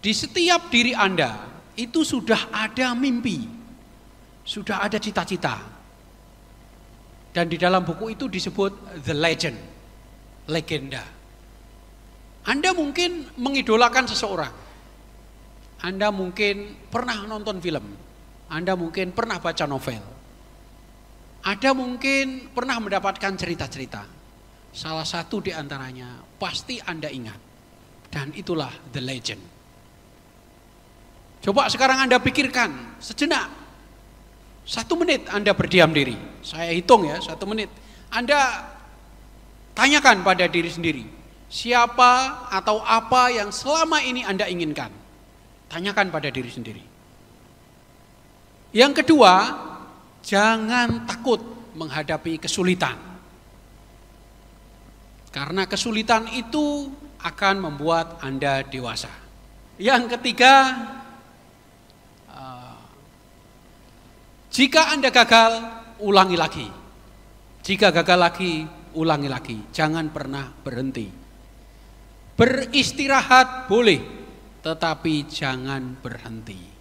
Di setiap diri Anda itu sudah ada mimpi, sudah ada cita-cita. Dan di dalam buku itu disebut The Legend, legenda. Anda mungkin mengidolakan seseorang. Anda mungkin pernah nonton film. Anda mungkin pernah baca novel. Anda mungkin pernah mendapatkan cerita-cerita. Salah satu di antaranya pasti Anda ingat. Dan itulah the legend. Coba sekarang Anda pikirkan sejenak. Satu menit Anda berdiam diri. Saya hitung ya, satu menit. Anda tanyakan pada diri sendiri. Siapa atau apa yang selama ini Anda inginkan? Tanyakan pada diri sendiri. Yang kedua, jangan takut menghadapi kesulitan. Karena kesulitan itu akan membuat Anda dewasa. Yang ketiga, Jika Anda gagal, ulangi lagi. Jika gagal lagi, ulangi lagi. Jangan pernah berhenti. Beristirahat boleh, tetapi jangan berhenti.